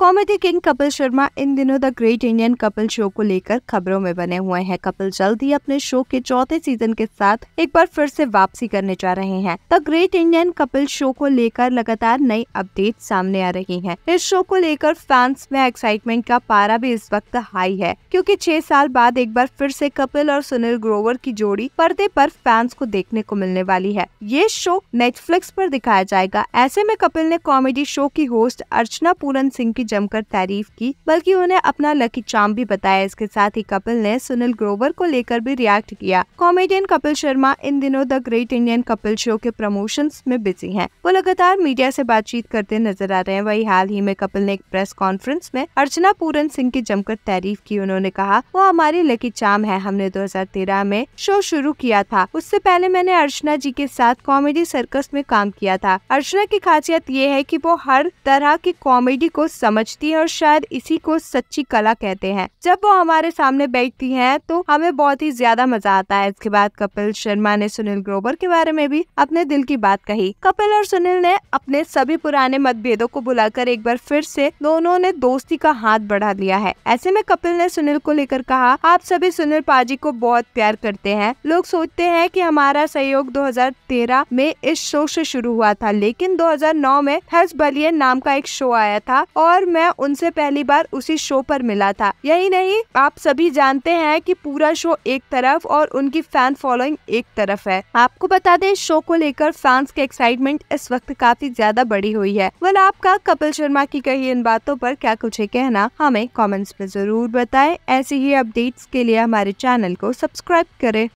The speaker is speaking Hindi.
कॉमेडी किंग कपिल शर्मा इन दिनों the great Indian Kapil show को लेकर खबरों में बने हुए हैं कपिल जल्द ही अपने शो के चौथे सीजन के साथ एक बार फिर से वापसी करने जा रहे हैं the great Indian Kapil show को लेकर लगातार नई अपडेट सामने आ रही हैं। इस शो को लेकर फैंस में एक्साइटमेंट का पारा भी इस वक्त हाई है क्यूँकी छह साल बाद एक बार फिर से कपिल और सुनील ग्रोवर की जोड़ी पर्दे पर फैंस को देखने को मिलने वाली है ये शो नेटफ्लिक्स पर दिखाया जाएगा ऐसे में कपिल ने कॉमेडी शो की होस्ट अर्चना पूरन सिंह की जमकर तारीफ की बल्कि उन्हें अपना लकी चाम भी बताया इसके साथ ही कपिल ने सुनील ग्रोवर को लेकर भी रिएक्ट किया कॉमेडियन कपिल शर्मा इन दिनों the great Indian Kapil show के प्रमोशन में बिजी है वो लगातार मीडिया ऐसी बातचीत करते नजर आ रहे हैं वही हाल ही में कपिल ने एक प्रेस कॉन्फ्रेंस में अर्चना पूरन सिंह की जमकर तारीफ की उन्होंने कहा वो हमारी लकी चाम है हमने 2013 में शो शुरू किया था उससे पहले मैंने अर्चना जी के साथ कॉमेडी सर्कस में काम किया था अर्चना की खासियत ये है की वो हर तरह की कॉमेडी को समझ समझती हैं और शायद इसी को सच्ची कला कहते हैं जब वो हमारे सामने बैठती हैं तो हमें बहुत ही ज्यादा मजा आता है इसके बाद कपिल शर्मा ने सुनील ग्रोवर के बारे में भी अपने दिल की बात कही कपिल और सुनील ने अपने सभी पुराने मतभेदों को बुलाकर एक बार फिर से दोनों ने दोस्ती का हाथ बढ़ा लिया है ऐसे में कपिल ने सुनील को लेकर कहा आप सभी सुनील पाजी को बहुत प्यार करते हैं लोग सोचते हैं कि हमारा सहयोग 2013 में इस शो से शुरू हुआ था लेकिन 2009 में हर्ष बलियन नाम का एक शो आया था और मैं उनसे पहली बार उसी शो पर मिला था यही नहीं आप सभी जानते हैं कि पूरा शो एक तरफ और उनकी फैन फॉलोइंग एक तरफ है आपको बता दें शो को लेकर फैंस के एक्साइटमेंट इस वक्त काफी ज्यादा बड़ी हुई है वह आपका कपिल शर्मा की कही इन बातों पर क्या कुछ है कहना हमें कमेंट्स में जरूर बताएं ऐसे ही अपडेट्स के लिए हमारे चैनल को सब्सक्राइब करें